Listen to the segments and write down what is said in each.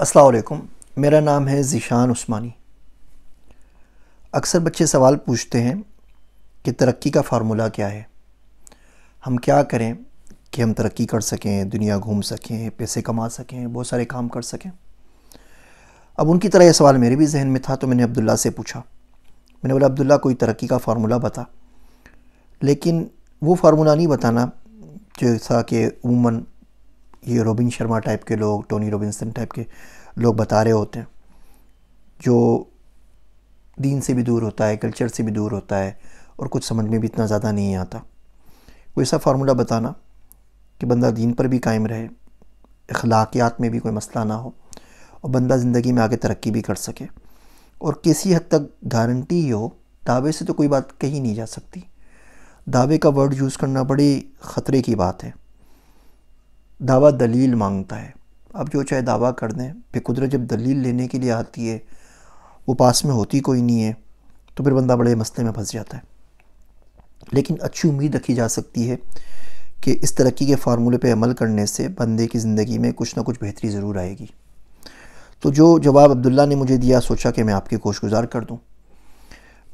असलकुम मेरा नाम है ज़ीशान उस्मानी अक्सर बच्चे सवाल पूछते हैं कि तरक्की का फार्मूला क्या है हम क्या करें कि हम तरक्की कर सकें दुनिया घूम सकें पैसे कमा सकें बहुत सारे काम कर सकें अब उनकी तरह यह सवाल मेरे भी जहन में था तो मैंने अब्दुल्ला से पूछा मैंने बोला अब्दुल्ला कोई तरक्की का फार्मूला बता लेकिन वो फार्मूला नहीं बताना जैसा कि उमूमा ये रोबिन शर्मा टाइप के लोग टोनी रोबिनसन टाइप के लोग बता रहे होते हैं जो दीन से भी दूर होता है कल्चर से भी दूर होता है और कुछ समझ में भी इतना ज़्यादा नहीं आता कोई ऐसा फार्मूला बताना कि बंदा दीन पर भी कायम रहे अखलाकियात में भी कोई मसला ना हो और बंदा ज़िंदगी में आगे तरक्की भी कर सके और किसी हद तक गारंटी हो दावे से तो कोई बात कही नहीं जा सकती दावे का वर्ड यूज़ करना बड़ी ख़तरे की बात है दावा दलील मांगता है अब जो चाहे दावा कर दें कुदरत जब दलील लेने के लिए आती है वो पास में होती कोई नहीं है तो फिर बंदा बड़े मसले में फंस जाता है लेकिन अच्छी उम्मीद रखी जा सकती है कि इस तरक्की के फार्मूले पे अमल करने से बंदे की ज़िंदगी में कुछ ना कुछ बेहतरी ज़रूर आएगी तो जो जवाब अब्दुल्ला ने मुझे दिया सोचा कि मैं आपकी कोश गुज़ार कर दूँ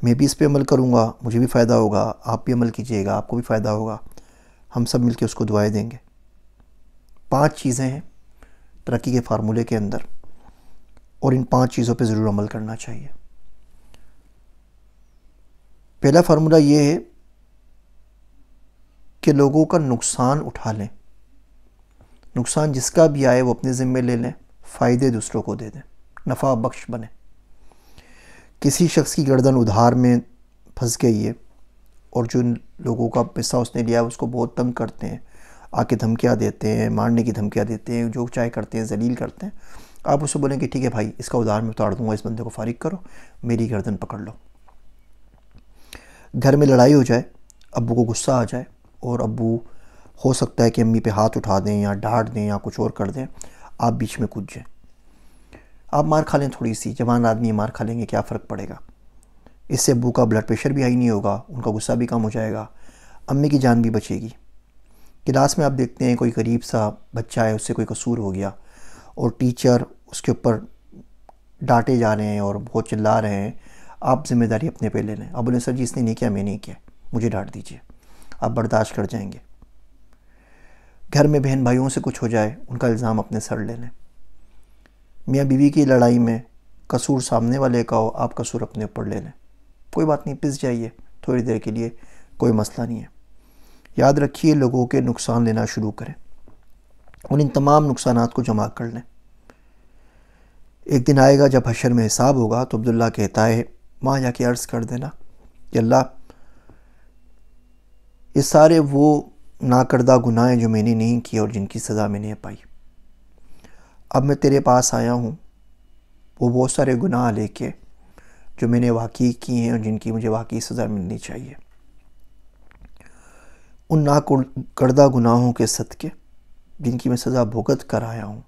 मैं भी इस पर अमल करूँगा मुझे भी फ़ायदा होगा आप भी अमल कीजिएगा आपको भी फ़ायदा होगा हम सब मिलकर उसको दुआएँ देंगे पांच चीज़ें हैं तरक्की के फार्मूले के अंदर और इन पांच चीज़ों पे ज़रूर अमल करना चाहिए पहला फार्मूला ये है कि लोगों का नुकसान उठा लें नुकसान जिसका भी आए वो अपने ज़िम्मे ले लें फ़ायदे दूसरों को दे दें नफ़ा बख्श बने किसी शख्स की गर्दन उधार में फंस गई है और जिन लोगों का पैसा उसने लिया उसको बहुत तंग करते हैं आके धमकियाँ देते हैं मारने की धमकियाँ देते हैं जो चाहे करते हैं जलील करते हैं आप उससे बोलेंगे ठीक है भाई इसका उधार मैं उतार दूंगा इस बंदे को फारिग करो मेरी गर्दन पकड़ लो घर में लड़ाई हो जाए अबू को गुस्सा आ जाए और अबू हो सकता है कि अम्मी पे हाथ उठा दें या डांट दें या कुछ और कर दें आप बीच में कूद जाएँ आप मार खा लें थोड़ी सी जवान आदमी मार खा लेंगे क्या फ़र्क पड़ेगा इससे अबू का ब्लड प्रेशर भी हाई नहीं होगा उनका गुस्सा भी कम हो जाएगा अम्मी की जान भी बचेगी क्लास में आप देखते हैं कोई गरीब सा बच्चा है उससे कोई कसूर हो गया और टीचर उसके ऊपर डांटे जा रहे हैं और बहुत चिल्ला रहे हैं आप जिम्मेदारी अपने पे ले लें अब बोले सर जी इसने नहीं किया मैंने नहीं किया मुझे डांट दीजिए आप बर्दाश्त कर जाएंगे घर में बहन भाइयों से कुछ हो जाए उनका इल्ज़ाम अपने सर ले लें मियाँ बीवी की लड़ाई में कसूर सामने वाले का हो आप कसूर अपने ऊपर ले लें कोई बात नहीं पिस जाइए थोड़ी देर के लिए कोई मसला नहीं है याद रखिए लोगों के नुकसान लेना शुरू करें उन इन तमाम नुकसान को जमा कर लें एक दिन आएगा जब हशर में हिसाब होगा तो अब्दुल्ला कहता है माँ जाके अर्ज़ कर देना कि अल्लाह ये सारे वो नाकर्दा गुनाहें जो मैंने नहीं किए और जिनकी सज़ा मैंने पाई अब मैं तेरे पास आया हूँ वो बहुत सारे गुनाह लेके जो मैंने वाकई किए हैं और जिनकी मुझे वाकई सज़ा मिलनी चाहिए उन ना करदा गुनाहों के सदक़े जिनकी मैं सज़ा भुगत कर आया हूँ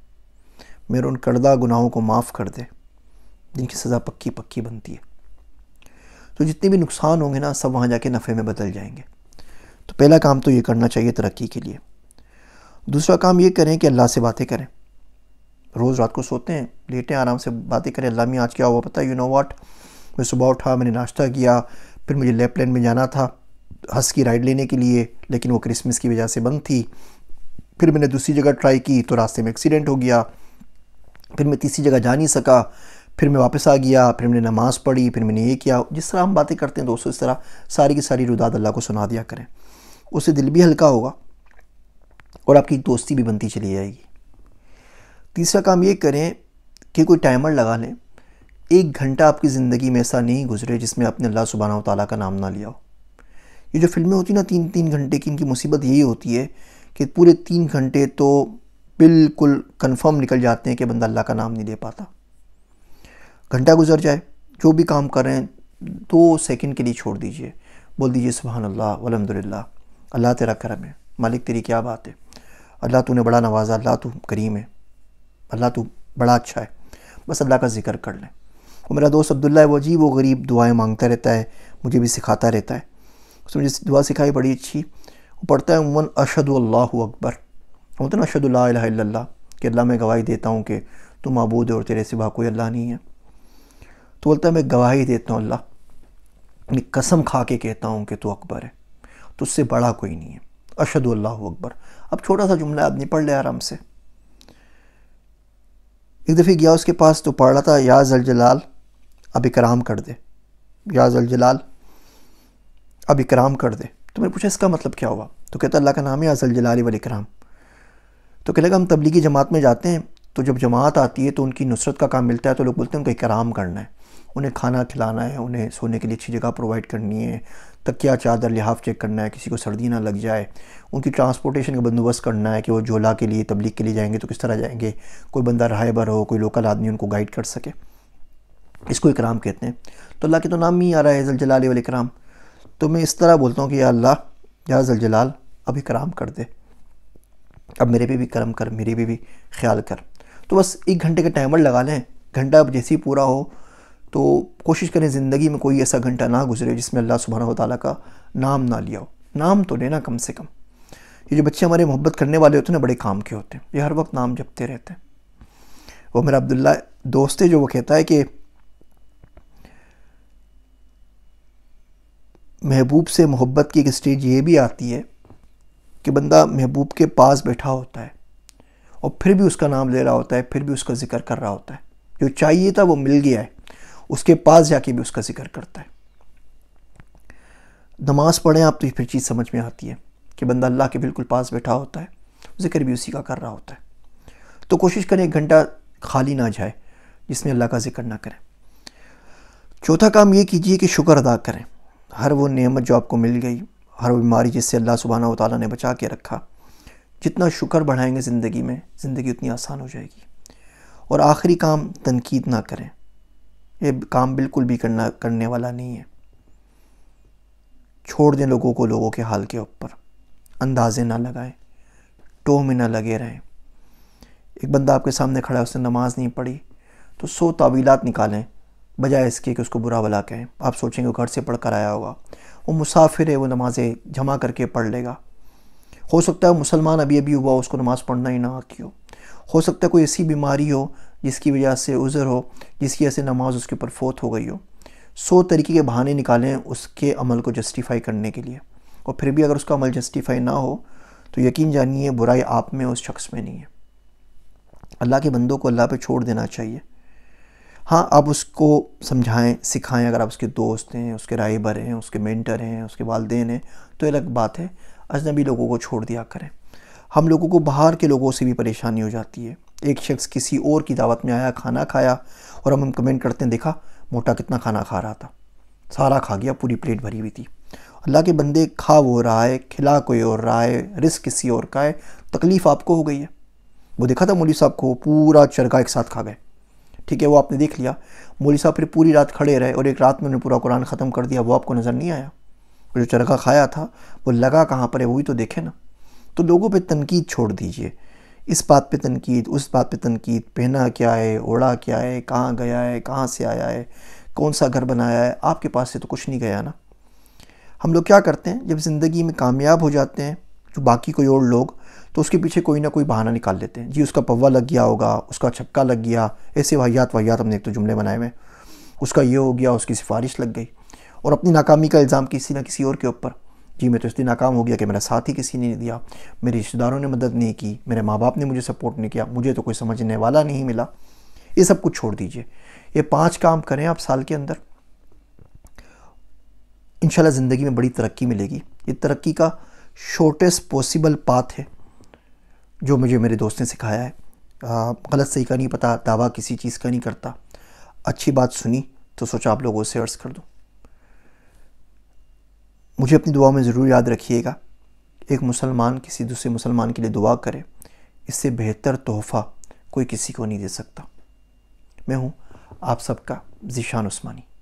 मेरे उन करदा गुनाहों को माफ़ कर दे जिनकी सज़ा पक्की पक्की बनती है तो जितने भी नुकसान होंगे ना सब वहाँ जाके नफ़े में बदल जाएंगे तो पहला काम तो ये करना चाहिए तरक्की के लिए दूसरा काम ये करें कि अल्लाह से बातें करें रोज़ रात को सोते हैं लेटें आराम से बातें करें अल्लाह में आज क्या हुआ पता यू नो वाट मैं सुबह उठा मैंने नाश्ता किया फिर मुझे लेप्लेन में जाना था हंस की राइड लेने के लिए लेकिन वो क्रिसमस की वजह से बंद थी फिर मैंने दूसरी जगह ट्राई की तो रास्ते में एक्सीडेंट हो गया फिर मैं तीसरी जगह जा नहीं सका फिर मैं वापस आ गया फिर मैंने नमाज़ पढ़ी फिर मैंने ये किया जिस तरह हम बातें करते हैं दोस्तों इस तरह सारी की सारी रुदाद अल्लाह को सुना दिया करें उससे दिल भी हल्का होगा और आपकी दोस्ती भी बनती चली जाएगी तीसरा काम ये करें कि कोई टाइमर लगा लें एक घंटा आपकी ज़िंदगी में ऐसा नहीं गुजरे जिसमें आपने अल्लाह सुबहाना तौ का नाम ना लिया हो ये जो फिल्में होती ना तीन तीन घंटे की इनकी मुसीबत यही होती है कि पूरे तीन घंटे तो बिल्कुल कंफर्म निकल जाते हैं कि बंदा अल्लाह का नाम नहीं ले पाता घंटा गुजर जाए जो भी काम कर रहे हैं दो सेकंड के लिए छोड़ दीजिए बोल दीजिए सुबहान अल्लाह अलहमदिल्ला अल्लाह तेरा करम है मालिक तेरी क्या बात है अल्लाह तूने बड़ा नवाज़ा अल्लाह तू करीम है अल्लाह तू बड़ा अच्छा है बस अल्लाह का जिक्र कर लें और मेरा दोस्त अब्दुल्ला है वो अजीब वो गरीब दुआएँ मांगता रहता है मुझे भी सिखाता रहता है उसने मुझे दुआ सिखाई बड़ी अच्छी वो पढ़ता है उमन अशद अल्लाह अकबर होता तो ना अशद ला कि अल्लाह मैं गवाही देता हूँ कि तुम मबूद और तेरे सिवा कोई अल्लाह नहीं है तो बोलता है मैं गवाही देता हूँ अल्लाह मैं कसम खा के कहता हूँ कि तू अकबर है तो उससे बड़ा कोई नहीं है अशद अल्लाह अकबर अब छोटा सा जुमला आदमी पढ़ लिया आराम से एक दफ़े गया उसके पास तो पढ़ रहा था या जलजलाल अब इकराम कर दे या जलाल अब इकराम कर दे तो मैंने पूछा इसका मतलब क्या हुआ तो कहता अल्लाह का नाम है अजल जलाल वल इकराम तो कहने लगा हम तबलीगी जमात में जाते हैं तो जब जमात आती है तो उनकी नुसरत का काम मिलता है तो लोग बोलते हैं उनका इकराम करना है उन्हें खाना खिलाना है उन्हें सोने के लिए अच्छी जगह प्रोवाइड करनी है तकिया चादर लिहाफ चेक करना है किसी को सर्दी ना लग जाए उनकी ट्रांसपोर्टेशन का बंदोबस्त करना है कि वो झोला के लिए तबलीग के लिए जाएंगे तो किस तरह जाएंगे कोई बंदा राहबर हो कोई लोकल आदमी उनको गाइड कर सके इसको इकराम कहते हैं तो अल्लाह के तो नाम ही आ रहा है जल जलाल वाल इकराम तो मैं इस तरह बोलता हूँ कि या अल्लाह या जलाल अभी कराम कर दे अब मेरे पे भी करम कर मेरे भी, भी ख्याल कर तो बस एक घंटे का टाइमर लगा लें घंटा अब जैसे ही पूरा हो तो कोशिश करें ज़िंदगी में कोई ऐसा घंटा ना गुजरे जिसमें अल्लाह सुबहाना ताली का नाम ना लिया हो नाम तो लेना कम से कम ये जो बच्चे हमारे मोहब्बत करने वाले होते हैं ना बड़े काम के होते हैं ये हर वक्त नाम जपते रहते हैं वो मेरा अब्दुल्ला दोस्त है जो वो कहता है कि महबूब से मोहब्बत की एक स्टेज ये भी आती है कि बंदा महबूब के पास बैठा होता है और फिर भी उसका नाम ले रहा होता है फिर भी उसका ज़िक्र कर रहा होता है जो चाहिए था वो मिल गया है उसके पास जाके भी उसका ज़िक्र करता है नमाज़ पढ़ें आप तो फिर चीज़ समझ में आती है कि बंदा अल्लाह के बिल्कुल पास बैठा होता है ज़िक्र भी उसी का कर रहा होता है तो कोशिश करें एक घंटा खाली ना जाए जिसमें अल्लाह का ज़िक्र ना करें चौथा काम ये कीजिए कि शुक्र अदा करें हर वो नेमत जो आपको मिल गई हर वो बीमारी जिससे अल्लाह सुबहाना ताली ने बचा के रखा जितना शुक्र बढ़ाएंगे ज़िंदगी में ज़िंदगी उतनी आसान हो जाएगी और आखिरी काम तनकीद ना करें ये काम बिल्कुल भी करना करने वाला नहीं है छोड़ दें लोगों को लोगों के हाल के ऊपर अंदाजे ना लगाएं टो में ना लगे रहें एक बंदा आपके सामने खड़ा है उसने नमाज़ नहीं पढ़ी तो सौ तावीलात निकालें बजाय इसके कि उसको बुरा भला कहें आप सोचेंगे घर से पढ़ कर आया होगा वो मुसाफिर है वो नमाज़ें जमा करके पढ़ लेगा हो सकता है मुसलमान अभी अभी हुआ उसको नमाज़ पढ़ना ही ना आती हो हो सकता है कोई ऐसी बीमारी हो जिसकी वजह से उज़र हो जिसकी वजह से नमाज उसके ऊपर फोत हो गई हो सौ तरीके के बहाने निकालें उसके अमल को जस्टिफाई करने के लिए और फिर भी अगर उसका अमल जस्टिफाई ना हो तो यकीन जानिए बुराई आप में उस शख्स में नहीं है अल्लाह के बंदों को अल्लाह पर छोड़ देना चाहिए हाँ आप उसको समझाएं सिखाएं अगर आप उसके दोस्त हैं उसके राहबर हैं उसके मेंटर हैं उसके वालदेन हैं तो अलग बात है अजनबी लोगों को छोड़ दिया करें हम लोगों को बाहर के लोगों से भी परेशानी हो जाती है एक शख्स किसी और की दावत में आया खाना खाया और हम हम कमेंट करते हैं देखा मोटा कितना खाना खा रहा था सारा खा गया पूरी प्लेट भरी हुई थी अल्लाह के बंदे खा वो रहा है खिला कोई और रहा है रिस्क किसी और का है तकलीफ़ आपको हो गई है वो देखा था मोदी साहब को पूरा चरगा एक साथ खा गए ठीक है वो आपने देख लिया मौली साहब फिर पूरी रात खड़े रहे और एक रात में उन्होंने पूरा कुरान ख़त्म कर दिया वो आपको नज़र नहीं आया जो चरखा खाया था वो लगा कहाँ पर है वही तो देखे ना तो लोगों पर तनकीद छोड़ दीजिए इस बात पर तनकीद उस बात पर तनकीद पहना क्या है ओढ़ा क्या है कहाँ गया है कहाँ से आया है कौन सा घर बनाया है आपके पास से तो कुछ नहीं गया ना हम लोग क्या करते हैं जब ज़िंदगी में कामयाब हो जाते हैं जो बाकी कोई और लोग तो उसके पीछे कोई ना कोई बहाना निकाल लेते हैं जी उसका पवा लग गया होगा उसका छक्का लग गया ऐसे वाहियात वाहियात हमने एक तो जुमले बनाए हुए उसका ये हो गया उसकी सिफारिश लग गई और अपनी नाकामी का इल्ज़ाम किसी ना किसी और के ऊपर जी मैं तो इसलिए नाकाम हो गया कि मेरा साथ ही किसी ने नहीं दिया मेरे रिश्तेदारों ने मदद नहीं की मेरे माँ बाप ने मुझे सपोर्ट नहीं किया मुझे तो कोई समझने वाला नहीं मिला ये सब कुछ छोड़ दीजिए ये पांच काम करें आप साल के अंदर इन ज़िंदगी में बड़ी तरक्की मिलेगी ये तरक्की का शॉर्टेस्ट पॉसिबल पाथ है जो मुझे मेरे दोस्त ने सिखाया है गलत सही का नहीं पता दावा किसी चीज़ का नहीं करता अच्छी बात सुनी तो सोचा आप लोगों से अर्ज़ कर दूँ मुझे अपनी दुआ में ज़रूर याद रखिएगा एक मुसलमान किसी दूसरे मुसलमान के लिए दुआ करे इससे बेहतर तोहफ़ा कोई किसी को नहीं दे सकता मैं हूँ आप सबका जीशान उस्मानी